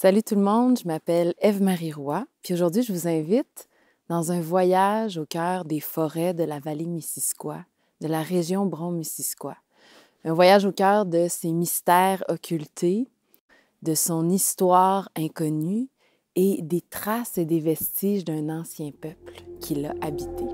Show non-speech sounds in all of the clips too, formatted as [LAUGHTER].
Salut tout le monde, je m'appelle Eve marie Roy, puis aujourd'hui je vous invite dans un voyage au cœur des forêts de la vallée Missisquoi, de la région Bron-Missisquoi. Un voyage au cœur de ses mystères occultés, de son histoire inconnue et des traces et des vestiges d'un ancien peuple qui l'a habité.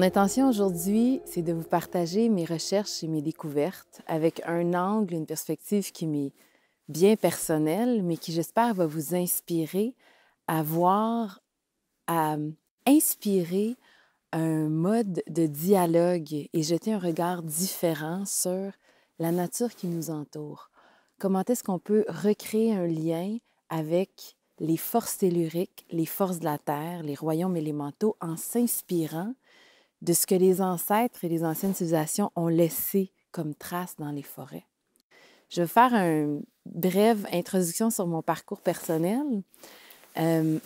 Mon intention aujourd'hui, c'est de vous partager mes recherches et mes découvertes avec un angle, une perspective qui m'est bien personnelle, mais qui j'espère va vous inspirer à voir, à inspirer un mode de dialogue et jeter un regard différent sur la nature qui nous entoure. Comment est-ce qu'on peut recréer un lien avec les forces telluriques, les forces de la Terre, les royaumes élémentaux en s'inspirant de ce que les ancêtres et les anciennes civilisations ont laissé comme traces dans les forêts. Je vais faire une brève introduction sur mon parcours personnel. Euh,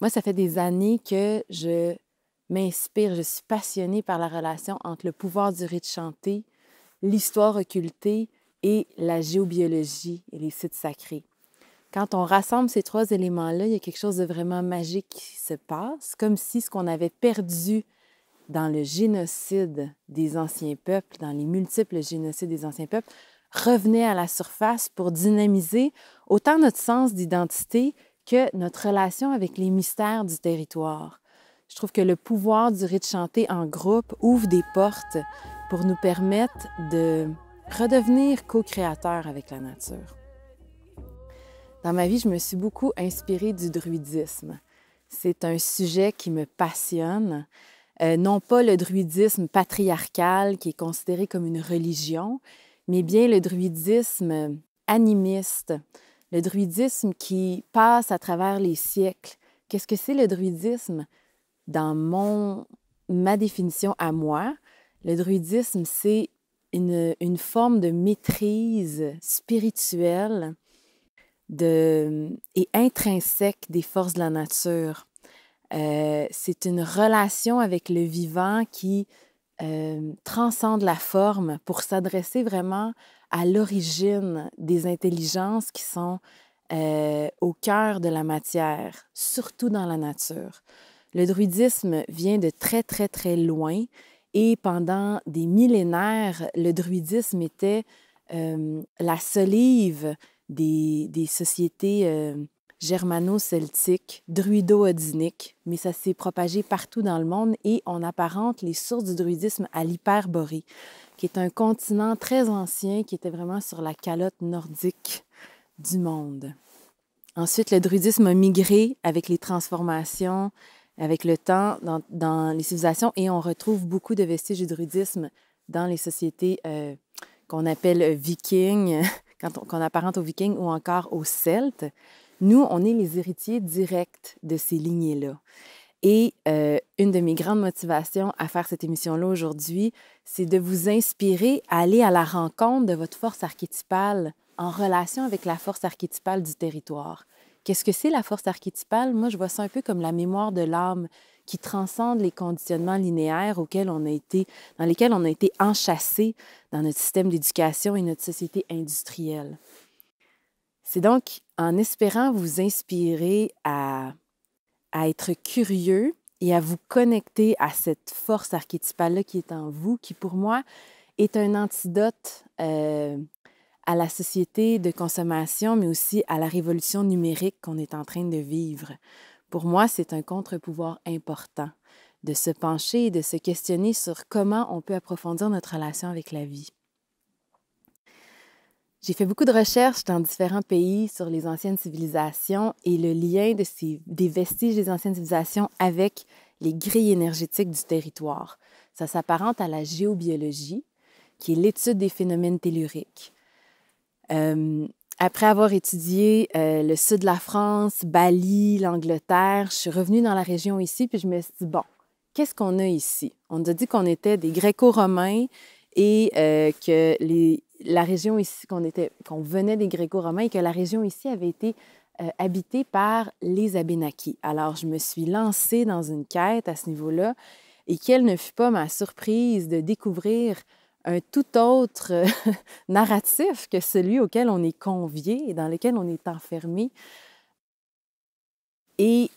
moi, ça fait des années que je m'inspire, je suis passionnée par la relation entre le pouvoir du rite chanté, l'histoire occultée et la géobiologie et les sites sacrés. Quand on rassemble ces trois éléments-là, il y a quelque chose de vraiment magique qui se passe, comme si ce qu'on avait perdu dans le génocide des anciens peuples, dans les multiples génocides des anciens peuples, revenait à la surface pour dynamiser autant notre sens d'identité que notre relation avec les mystères du territoire. Je trouve que le pouvoir du rite chanté en groupe ouvre des portes pour nous permettre de redevenir co-créateurs avec la nature. Dans ma vie, je me suis beaucoup inspirée du druidisme. C'est un sujet qui me passionne. Euh, non pas le druidisme patriarcal qui est considéré comme une religion, mais bien le druidisme animiste, le druidisme qui passe à travers les siècles. Qu'est-ce que c'est le druidisme? Dans mon, ma définition à moi, le druidisme, c'est une, forme de maîtrise spirituelle et intrinsèque des forces de la nature. Euh, c'est une relation avec le vivant qui euh, transcende la forme pour s'adresser vraiment à l'origine des intelligences qui sont euh, au cœur de la matière, surtout dans la nature. Le druidisme vient de très très très loin et pendant des millénaires, le druidisme était la solive des, des sociétés germano-celtique, druido-odinique, mais ça s'est propagé partout dans le monde et on apparente les sources du druidisme à l'Hyperborée, qui est un continent très ancien qui était vraiment sur la calotte nordique du monde. Ensuite, le druidisme a migré avec les transformations, avec le temps, dans, les civilisations et on retrouve beaucoup de vestiges du druidisme dans les sociétés euh, qu'on appelle euh, vikings, [LAUGHS] qu'on apparente aux vikings ou encore aux celtes. Nous, on est les héritiers directs de ces lignées-là. Et euh, une de mes grandes motivations à faire cette émission-là aujourd'hui, c'est de vous inspirer à aller à la rencontre de votre force archétypale en relation avec la force archétypale du territoire. Qu'est-ce que c'est la force archétypale? Moi, je vois ça un peu comme la mémoire de l'âme qui transcende les conditionnements linéaires auxquels on a été, dans lesquels on a été enchâssé dans notre système d'éducation et notre société industrielle. C'est donc en espérant vous inspirer à, être curieux et à vous connecter à cette force archétypale-là qui est en vous, qui pour moi est un antidote euh, à la société de consommation, mais aussi à la révolution numérique qu'on est en train de vivre. Pour moi, c'est un contre-pouvoir important de se pencher et de se questionner sur comment on peut approfondir notre relation avec la vie. J'ai fait beaucoup de recherches dans différents pays sur les anciennes civilisations et le lien de ces, des vestiges des anciennes civilisations avec les grilles énergétiques du territoire. Ça s'apparente à la géobiologie, qui est l'étude des phénomènes telluriques. Euh, après avoir étudié euh, le sud de la France, Bali, l'Angleterre, je suis revenue dans la région ici, puis je me suis dit, bon, qu'est-ce qu'on a ici? On nous a dit qu'on était des gréco-romains et euh, que la région ici, qu'on, était, qu'on venait des Gréco-Romains et que la région ici avait été euh, habitée par les Abénaquis. Alors, je me suis lancée dans une quête à ce niveau-là et quelle ne fut pas ma surprise de découvrir un tout autre [LAUGHS] narratif que celui auquel on est convié et dans lequel on est enfermé. Et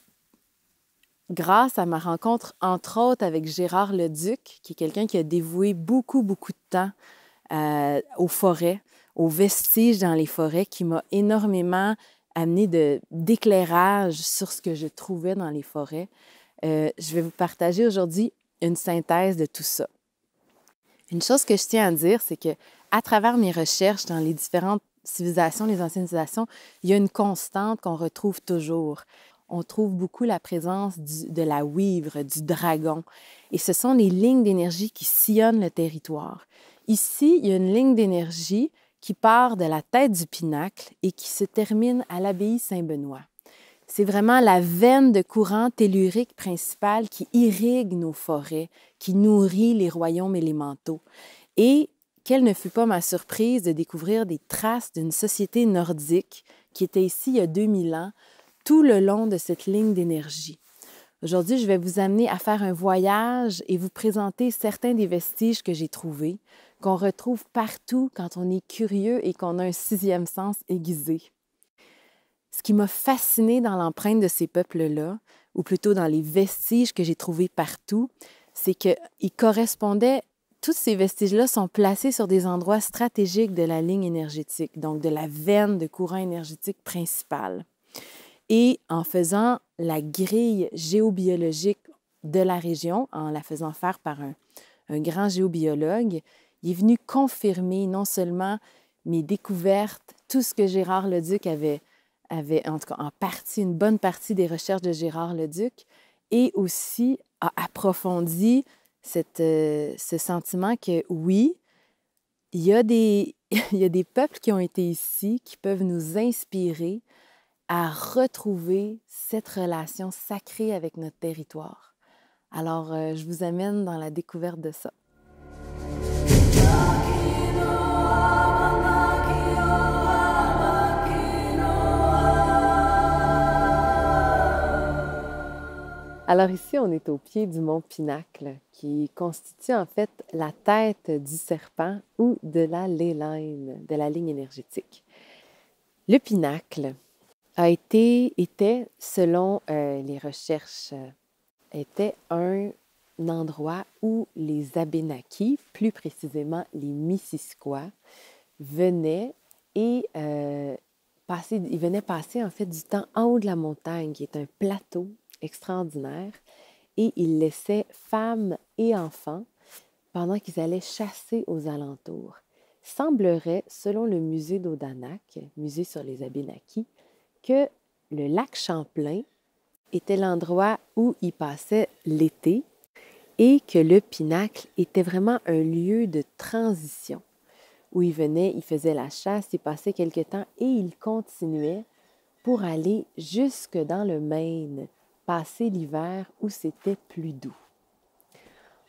grâce à ma rencontre, entre autres, avec Gérard Leduc, qui est quelqu'un qui a dévoué beaucoup, beaucoup de temps euh, aux forêts, aux vestiges dans les forêts, qui m'a énormément amené d'éclairage sur ce que je trouvais dans les forêts. Euh, je vais vous partager aujourd'hui une synthèse de tout ça. Une chose que je tiens à dire, c'est que à travers mes recherches dans les différentes civilisations, les anciennes civilisations, il y a une constante qu'on retrouve toujours on trouve beaucoup la présence de la wivre, du dragon. Et ce sont les lignes d'énergie qui sillonnent le territoire. Ici, il y a une ligne d'énergie qui part de la tête du pinacle et qui se termine à l'abbaye Saint-Benoît. C'est vraiment la veine de courant tellurique principale qui irrigue nos forêts, qui nourrit les royaumes élémentaux. Et quelle ne fut pas ma surprise de découvrir des traces d'une société nordique qui était ici il y a 2000 ans, tout le long de cette ligne d'énergie. Aujourd'hui, je vais vous amener à faire un voyage et vous présenter certains des vestiges que j'ai trouvés, qu'on retrouve partout quand on est curieux et qu'on a un sixième sens aiguisé. Ce qui m'a fasciné dans l'empreinte de ces peuples-là, ou plutôt dans les vestiges que j'ai trouvés partout, c'est qu'ils correspondaient, tous ces vestiges-là sont placés sur des endroits stratégiques de la ligne énergétique, donc de la veine de courant énergétique principale. Et en faisant la grille géobiologique de la région, en la faisant faire par un, grand géobiologue, il est venu confirmer non seulement mes découvertes, tout ce que Gérard Leduc avait, avait en tout cas en partie, une bonne partie des recherches de Gérard Leduc, et aussi a approfondi euh, ce sentiment que oui, il y, a des, [LAUGHS] il y a des peuples qui ont été ici, qui peuvent nous inspirer, à retrouver cette relation sacrée avec notre territoire. Alors, euh, je vous amène dans la découverte de ça. Alors ici, on est au pied du mont Pinacle, qui constitue en fait la tête du serpent ou de la line, de la ligne énergétique. Le pinacle, a été, était, selon euh, les recherches, euh, était un endroit où les Abénakis, plus précisément les Missisquoi, venaient et euh, passer, ils venaient passer en fait du temps en haut de la montagne, qui est un plateau extraordinaire, et ils laissaient femmes et enfants pendant qu'ils allaient chasser aux alentours. Semblerait, selon le musée d'Odanak, musée sur les Abénakis, que le lac Champlain était l'endroit où il passait l'été et que le pinacle était vraiment un lieu de transition où il venait, il faisait la chasse, il passait quelque temps et il continuait pour aller jusque dans le Maine, passer l'hiver où c'était plus doux.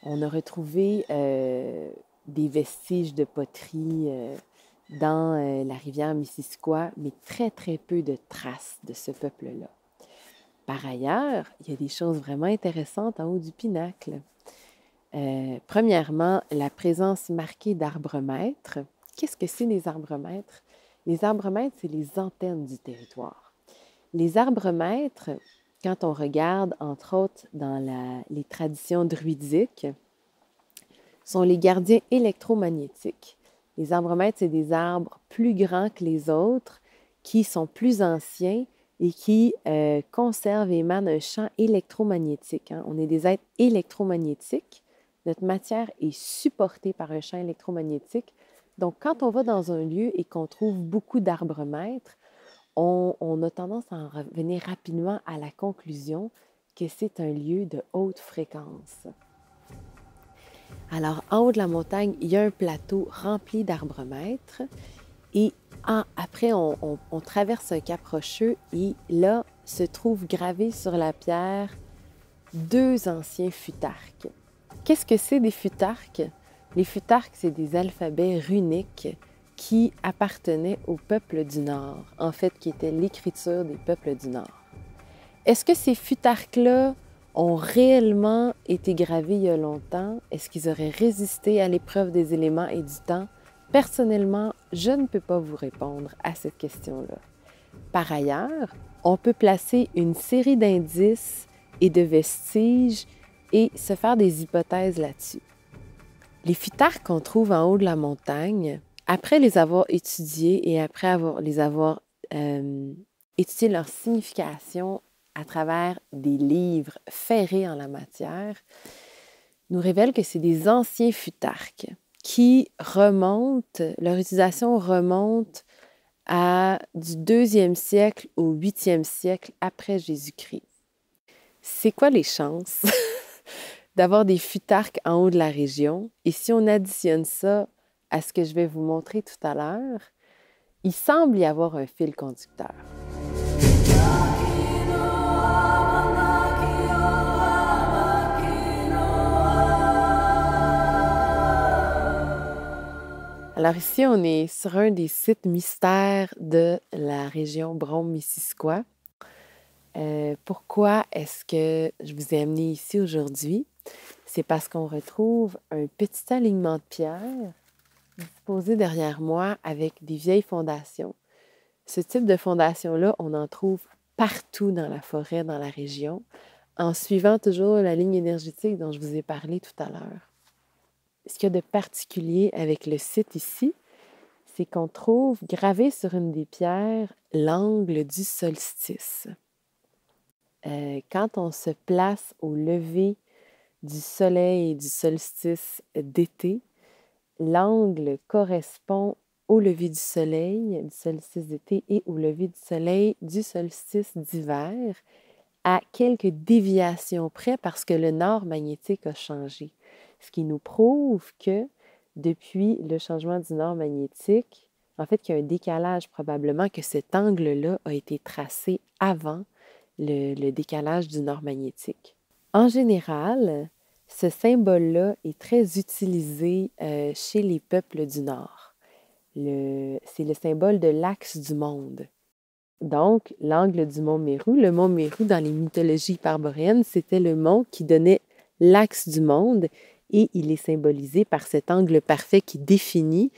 On a retrouvé euh, des vestiges de poterie euh, dans euh, la rivière Missisquoi, mais très, très peu de traces de ce peuple-là. Par ailleurs, il y a des choses vraiment intéressantes en haut du pinacle. Euh, premièrement, la présence marquée d'arbres maîtres. Qu'est-ce que c'est les arbres maîtres? Les arbres maîtres, c'est les antennes du territoire. Les arbres maîtres, quand on regarde, entre autres, dans les traditions druidiques, sont les gardiens électromagnétiques les arbres maîtres, c'est des arbres plus grands que les autres, qui sont plus anciens et qui euh, conservent et émanent un champ électromagnétique. Hein. On est des êtres électromagnétiques. Notre matière est supportée par un champ électromagnétique. Donc, quand on va dans un lieu et qu'on trouve beaucoup d'arbres maîtres, on, on, a tendance à en revenir rapidement à la conclusion que c'est un lieu de haute fréquence. Alors, en haut de la montagne, il y a un plateau rempli d'arbres maîtres. Et après, on, traverse un cap rocheux et là se trouvent gravés sur la pierre deux anciens futarques. Qu'est-ce que c'est des futarques? Les futarques, c'est des alphabets runiques qui appartenaient au peuple du Nord, en fait, qui était l'écriture des peuples du Nord. Est-ce que ces futarques-là ont réellement été gravés il y a longtemps? Est-ce qu'ils auraient résisté à l'épreuve des éléments et du temps? Personnellement, je ne peux pas vous répondre à cette question-là. Par ailleurs, on peut placer une série d'indices et de vestiges et se faire des hypothèses là-dessus. Les phytards qu'on trouve en haut de la montagne, après les avoir étudiés et après avoir, les avoir euh, étudié leur signification à travers des livres ferrés en la matière, nous révèle que c'est des anciens futarques qui remontent, leur utilisation remonte à du 2e siècle au 8e siècle après Jésus-Christ. C'est quoi les chances [LAUGHS] d'avoir des futarques en haut de la région? Et si on additionne ça à ce que je vais vous montrer tout à l'heure, il semble y avoir un fil conducteur. Alors ici, on est sur un des sites mystères de la région brom missisquoi euh, pourquoi est-ce que je vous ai amené ici aujourd'hui? C'est parce qu'on retrouve un petit alignement de pierres posé derrière moi avec des vieilles fondations. Ce type de fondation-là, on en trouve partout dans la forêt, dans la région, en suivant toujours la ligne énergétique dont je vous ai parlé tout à l'heure ce qu'il y a de particulier avec le site ici, c'est qu'on trouve gravé sur une des pierres l'angle du solstice. Euh, quand on se place au lever du soleil du solstice d'été, l'angle correspond au lever du soleil du solstice d'été et au lever du soleil du solstice d'hiver, à quelques déviations près parce que le nord magnétique a changé ce qui nous prouve que depuis le changement du nord magnétique, en fait, qu'il y a un décalage probablement que cet angle-là a été tracé avant le, décalage du nord magnétique. En général, ce symbole-là est très utilisé euh, chez les peuples du nord. C'est le symbole de l'axe du monde. Donc, l'angle du mont Mérou, le mont Mérou dans les mythologies parboriennes, c'était le mont qui donnait l'axe du monde et il est symbolisé par cet angle parfait qui définit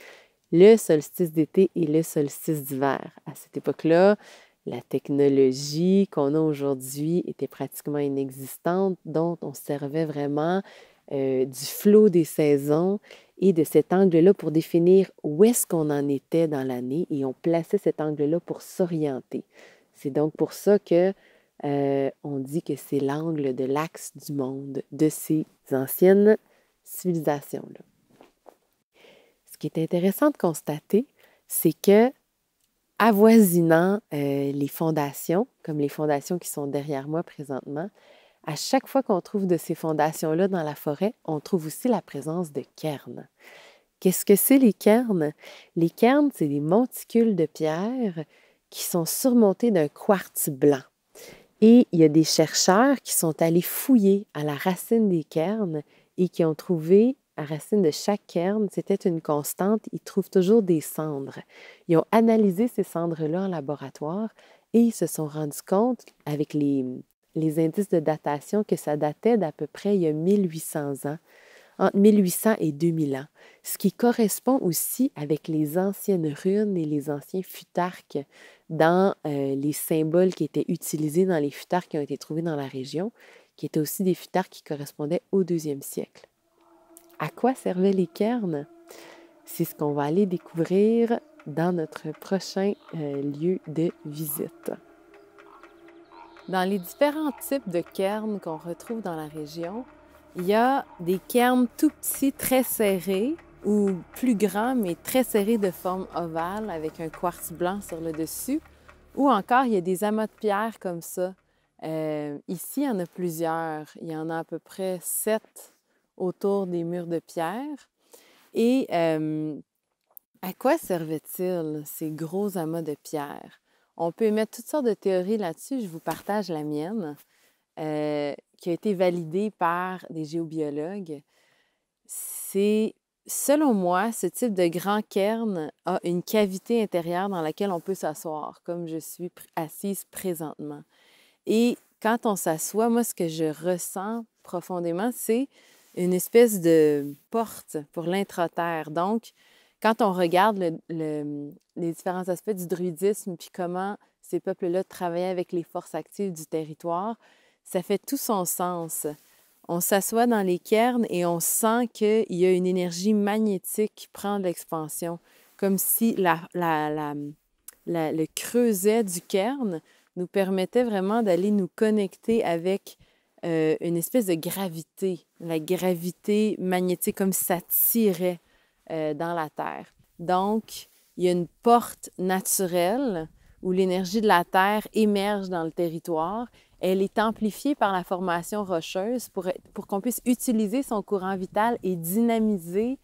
le solstice d'été et le solstice d'hiver. À cette époque-là, la technologie qu'on a aujourd'hui était pratiquement inexistante, donc on servait vraiment euh, du flot des saisons et de cet angle-là pour définir où est-ce qu'on en était dans l'année et on plaçait cet angle-là pour s'orienter. C'est donc pour ça que euh, on dit que c'est l'angle de l'axe du monde de ces anciennes civilisation Ce qui est intéressant de constater, c'est que avoisinant euh, les fondations, comme les fondations qui sont derrière moi présentement, à chaque fois qu'on trouve de ces fondations-là dans la forêt, on trouve aussi la présence de cairns. Qu'est-ce que c'est les cairns? Les cairns, c'est des monticules de pierre qui sont surmontés d'un quartz blanc. Et il y a des chercheurs qui sont allés fouiller à la racine des cairns et qui ont trouvé à racine de chaque cairn, c'était une constante, ils trouvent toujours des cendres. Ils ont analysé ces cendres-là en laboratoire et ils se sont rendus compte, avec les, indices de datation, que ça datait d'à peu près il y a 1800 ans, entre 1800 et 2000 ans, ce qui correspond aussi avec les anciennes runes et les anciens futarques dans euh, les symboles qui étaient utilisés dans les futarques qui ont été trouvés dans la région qui étaient aussi des futards qui correspondaient au deuxième siècle. À quoi servaient les cairns C'est ce qu'on va aller découvrir dans notre prochain euh, lieu de visite. Dans les différents types de cairns qu'on retrouve dans la région, il y a des cairns tout petits, très serrés, ou plus grands, mais très serrés de forme ovale avec un quartz blanc sur le dessus. Ou encore, il y a des amas de pierre comme ça, euh, ici, il y en a plusieurs. Il y en a à peu près sept autour des murs de pierre. Et euh, à quoi servaient-ils ces gros amas de pierre? On peut émettre toutes sortes de théories là-dessus. Je vous partage la mienne, euh, qui a été validée par des géobiologues. C'est Selon moi, ce type de grand cairn a une cavité intérieure dans laquelle on peut s'asseoir, comme je suis assise présentement. Et quand on s'assoit, moi, ce que je ressens profondément, c'est une espèce de porte pour lintra Donc, quand on regarde les différents aspects du druidisme, puis comment ces peuples-là travaillaient avec les forces actives du territoire, ça fait tout son sens. On s'assoit dans les cairns et on sent qu'il y a une énergie magnétique qui prend de l'expansion, comme si le creuset du cairn nous permettait vraiment d'aller nous connecter avec euh, une espèce de gravité, la gravité magnétique, comme ça tirait euh, dans la Terre. Donc, il y a une porte naturelle où l'énergie de la Terre émerge dans le territoire. Elle est amplifiée par la formation rocheuse pour, pour qu'on puisse utiliser son courant vital et dynamiser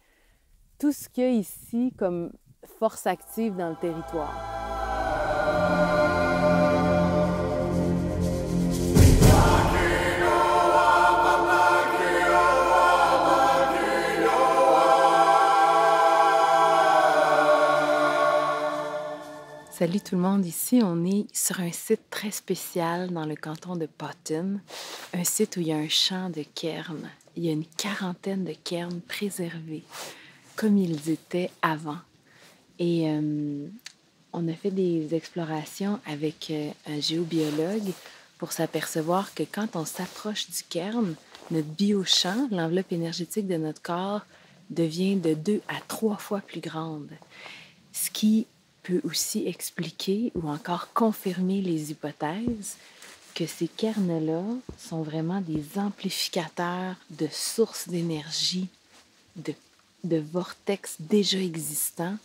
tout ce qu'il y a ici comme force active dans le territoire. Salut tout le monde, ici on est sur un site très spécial dans le canton de Potton, un site où il y a un champ de cairns. Il y a une quarantaine de cairns préservés, comme ils étaient avant. Et euh, on a fait des explorations avec euh, un géobiologue pour s'apercevoir que quand on s'approche du cairn, notre biochamp, l'enveloppe énergétique de notre corps, devient de deux à trois fois plus grande, ce qui peut aussi expliquer ou encore confirmer les hypothèses que ces cairns-là sont vraiment des amplificateurs de sources d'énergie, de, vortex déjà existants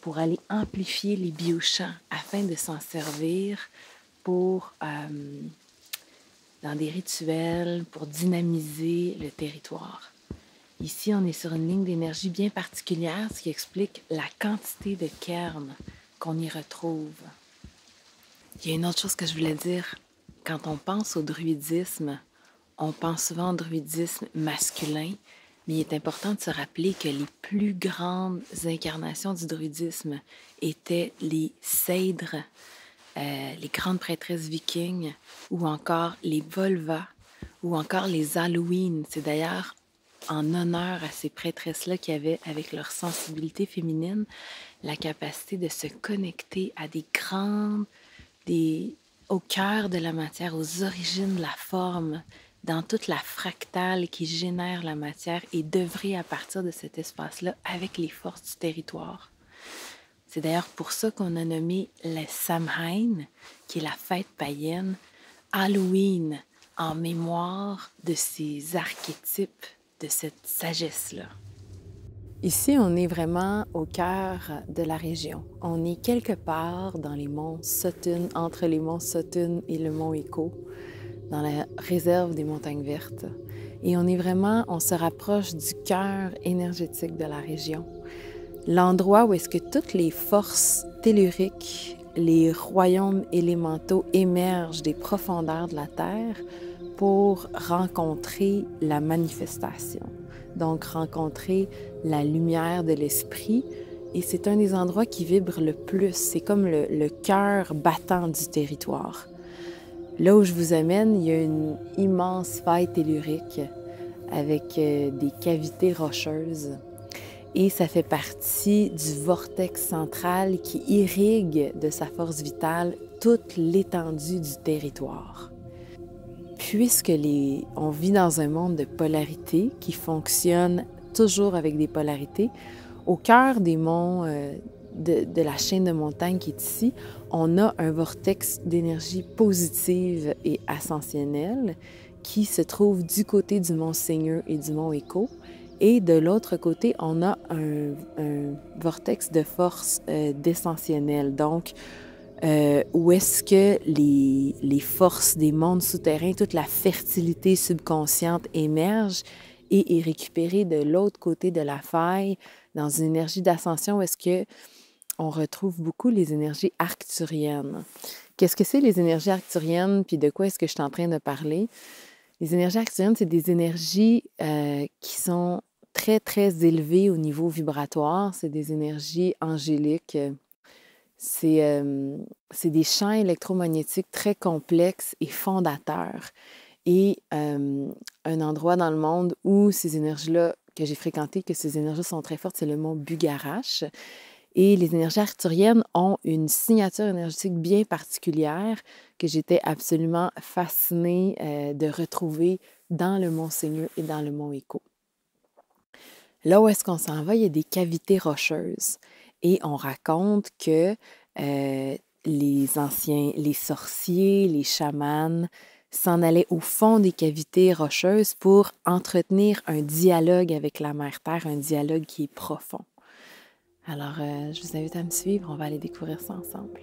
pour aller amplifier les biochamps afin de s'en servir pour euh, dans des rituels, pour dynamiser le territoire. Ici, on est sur une ligne d'énergie bien particulière, ce qui explique la quantité de kern qu'on y retrouve. Il y a une autre chose que je voulais dire. Quand on pense au druidisme, on pense souvent au druidisme masculin, mais il est important de se rappeler que les plus grandes incarnations du druidisme étaient les cèdres, euh, les grandes prêtresses vikings, ou encore les volvas, ou encore les halloweens. C'est d'ailleurs en honneur à ces prêtresses-là qui avaient, avec leur sensibilité féminine, la capacité de se connecter à des grandes, des, au cœur de la matière, aux origines de la forme, dans toute la fractale qui génère la matière et d'œuvrer à partir de cet espace-là avec les forces du territoire. C'est d'ailleurs pour ça qu'on a nommé le Samhain, qui est la fête païenne, Halloween, en mémoire de ces archétypes de cette sagesse-là. Ici, on est vraiment au cœur de la région. On est quelque part dans les monts Sutton, entre les monts Sutton et le mont Echo, dans la réserve des montagnes vertes. Et on est vraiment, on se rapproche du cœur énergétique de la région. L'endroit où est-ce que toutes les forces telluriques, les royaumes élémentaux émergent des profondeurs de la Terre pour rencontrer la manifestation, donc rencontrer la lumière de l'esprit. Et c'est un des endroits qui vibre le plus. C'est comme le, cœur battant du territoire. Là où je vous amène, il y a une immense faille tellurique avec euh, des cavités rocheuses. Et ça fait partie du vortex central qui irrigue de sa force vitale toute l'étendue du territoire puisque les, on vit dans un monde de polarité qui fonctionne toujours avec des polarités, au cœur des monts euh, de, la chaîne de montagne qui est ici, on a un vortex d'énergie positive et ascensionnelle qui se trouve du côté du mont Seigneur et du mont Écho. Et de l'autre côté, on a un, vortex de force euh, descensionnelle. Donc, euh, où est-ce que les, forces des mondes souterrains, toute la fertilité subconsciente émerge et est récupérée de l'autre côté de la faille dans une énergie d'ascension où est-ce que on retrouve beaucoup les énergies arcturiennes. Qu'est-ce que c'est les énergies arcturiennes, puis de quoi est-ce que je suis en train de parler? Les énergies arcturiennes, c'est des énergies euh, qui sont très, très élevées au niveau vibratoire. C'est des énergies angéliques. Euh, c'est des champs électromagnétiques très complexes et fondateurs. Et un endroit dans le monde où ces énergies-là, que j'ai fréquenté, que ces énergies sont très fortes, c'est le mont Bugarache. Et les énergies arthuriennes ont une signature énergétique bien particulière que j'étais absolument fascinée de retrouver dans le mont Seigneur et dans le mont Écho. Là où est-ce qu'on s'en va, il y a des cavités rocheuses. Et on raconte que euh, les anciens, les sorciers, les chamans s'en allaient au fond des cavités rocheuses pour entretenir un dialogue avec la mère Terre, un dialogue qui est profond. Alors, euh, je vous invite à me suivre, on va aller découvrir ça ensemble.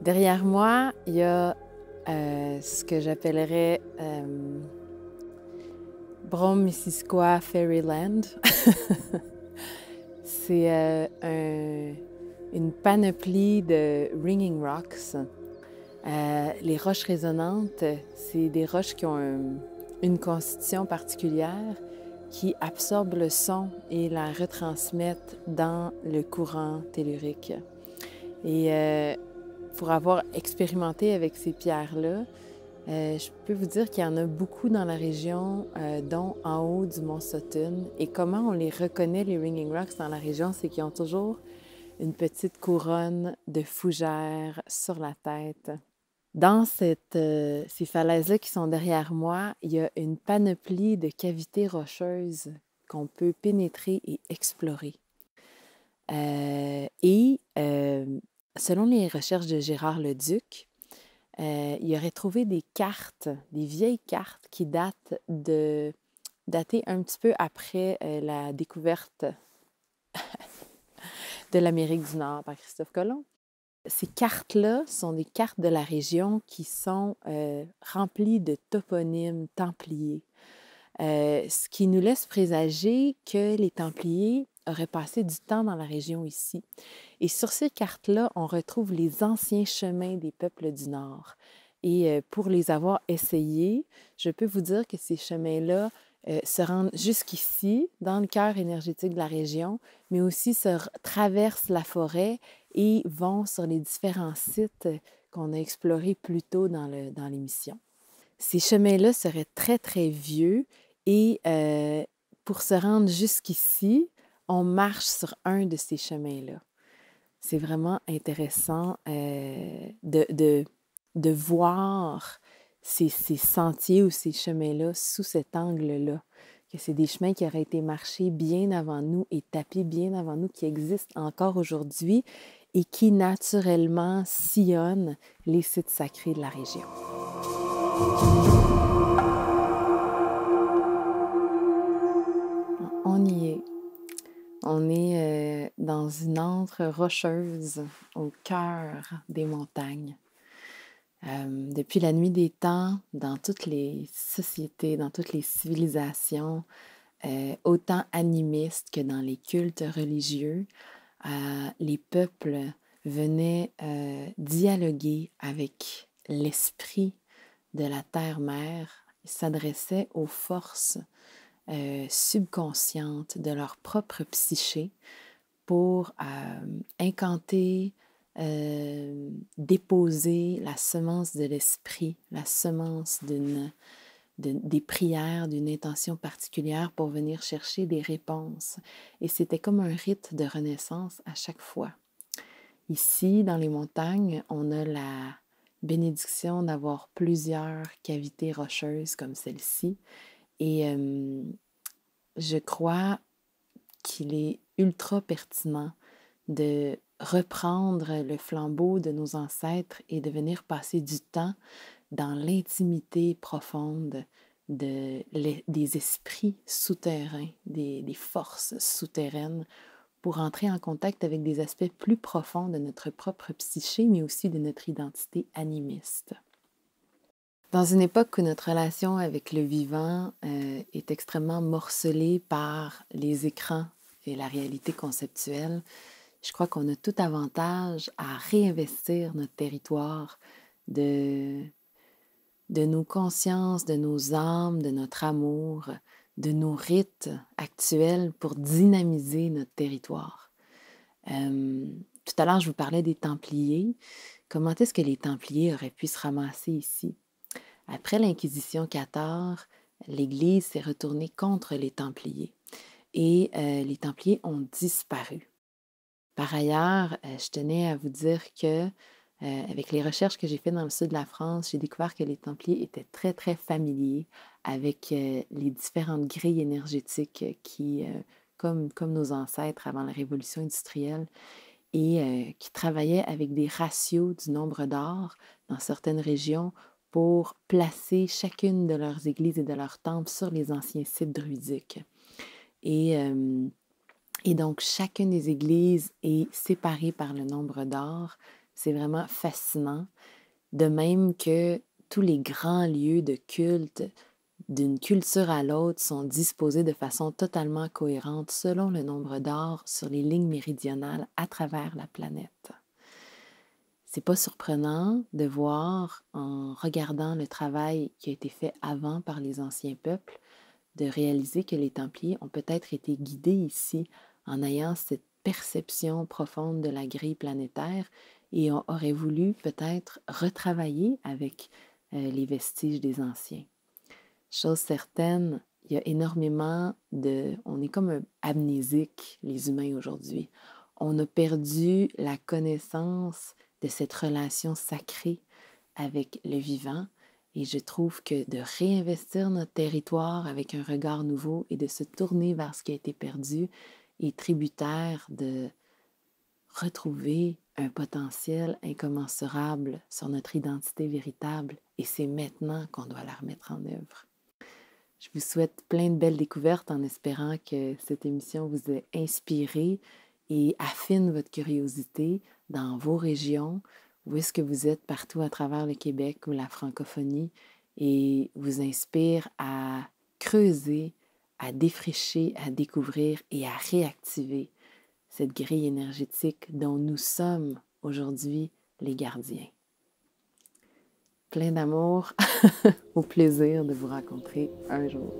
Derrière moi, il y a euh, ce que j'appellerais euh, Brom Missisquoi Fairyland. [LAUGHS] C'est euh, une panoplie de ringing rocks. Euh, les roches résonantes, c'est des roches qui ont une constitution particulière qui absorbent le son et la retransmettent dans le courant tellurique. Et euh, pour avoir expérimenté avec ces pierres-là, euh, je peux vous dire qu'il y en a beaucoup dans la région, euh, dont en haut du mont Sutton. Et comment on les reconnaît, les Ringing Rocks, dans la région, c'est qu'ils ont toujours une petite couronne de fougères sur la tête. Dans cette, euh, ces falaises-là qui sont derrière moi, il y a une panoplie de cavités rocheuses qu'on peut pénétrer et explorer. et selon les recherches de Gérard Leduc, il euh, il aurait trouvé des cartes, des vieilles cartes qui datent de datées un petit peu après euh, la découverte [LAUGHS] de l'Amérique du Nord par Christophe Colomb. Ces cartes-là sont des cartes de la région qui sont euh, remplies de toponymes templiers, ce qui nous laisse présager que les templiers aurait passé du temps dans la région ici. Et sur ces cartes-là, on retrouve les anciens chemins des peuples du Nord. Et euh, pour les avoir essayés, je peux vous dire que ces chemins-là euh, se rendent jusqu'ici, dans le cœur énergétique de la région, mais aussi se traversent la forêt et vont sur les différents sites qu'on a explorés plus tôt dans l'émission. ces chemins-là seraient très, très vieux et euh, pour se rendre jusqu'ici, on marche sur un de ces chemins-là. C'est vraiment intéressant euh, de, de, voir ces, ces sentiers ou ces chemins-là sous cet angle-là que c'est des chemins qui auraient été marchés bien avant nous et tapis bien avant nous, qui existent encore aujourd'hui et qui naturellement sillonnent les sites sacrés de la région. On est euh, dans une antre rocheuse au cœur des montagnes. Euh, depuis la nuit des temps, dans toutes les sociétés, dans toutes les civilisations, euh, autant animistes que dans les cultes religieux, les peuples venaient dialoguer avec l'esprit de la terre-mère, s'adressaient aux forces euh, subconscientes, de leur propre psyché pour euh, incanter, euh, déposer la semence de l'esprit, la semence d'une, des prières, d'une intention particulière pour venir chercher des réponses. Et c'était comme un rite de renaissance à chaque fois. Ici, dans les montagnes, on a la bénédiction d'avoir plusieurs cavités rocheuses comme celle-ci et je crois qu'il est ultra pertinent de reprendre le flambeau de nos ancêtres et de venir passer du temps dans l'intimité profonde des esprits souterrains, des, des, forces souterraines, pour entrer en contact avec des aspects plus profonds de notre propre psyché, mais aussi de notre identité animiste. Dans une époque où notre relation avec le vivant euh, est extrêmement morcelée par les écrans et la réalité conceptuelle, je crois qu'on a tout avantage à réinvestir notre territoire de, de nos consciences, de nos âmes, de notre amour, de nos rites actuels pour dynamiser notre territoire. Euh, tout à l'heure, je vous parlais des Templiers. Comment est-ce que les Templiers auraient pu se ramasser ici? Après l'Inquisition 14, l'Église s'est retournée contre les Templiers et euh, les Templiers ont disparu. Par ailleurs, euh, je tenais à vous dire que, euh, avec les recherches que j'ai faites dans le sud de la France, j'ai découvert que les Templiers étaient très, très familiers avec les différentes grilles énergétiques qui, comme, comme nos ancêtres avant la Révolution industrielle, et qui travaillaient avec des ratios du nombre d'or dans certaines régions pour placer chacune de leurs églises et de leurs temples sur les anciens sites druidiques. Euh, et, donc, chacune des églises est séparée par le nombre d'or. C'est vraiment fascinant. De même que tous les grands lieux de culte d'une culture à l'autre sont disposés de façon totalement cohérente selon le nombre d'or sur les lignes méridionales à travers la planète c'est pas surprenant de voir, en regardant le travail qui a été fait avant par les anciens peuples, de réaliser que les Templiers ont peut-être été guidés ici en ayant cette perception profonde de la grille planétaire et on aurait voulu peut-être retravailler avec euh, les vestiges des anciens. Chose certaine, il y a énormément de... On est comme euh, amnésique, les humains aujourd'hui. On a perdu la connaissance de cette relation sacrée avec le vivant. Et je trouve que de réinvestir notre territoire avec un regard nouveau et de se tourner vers ce qui a été perdu est tributaire de retrouver un potentiel incommensurable sur notre identité véritable. Et c'est maintenant qu'on doit la remettre en œuvre. Je vous souhaite plein de belles découvertes en espérant que cette émission vous ait inspiré et affine votre curiosité, dans vos régions, où est-ce que vous êtes partout à travers le Québec ou la francophonie, et vous inspire à creuser, à défricher, à découvrir et à réactiver cette grille énergétique dont nous sommes aujourd'hui les gardiens. Plein d'amour, [LAUGHS] au plaisir de vous rencontrer un jour.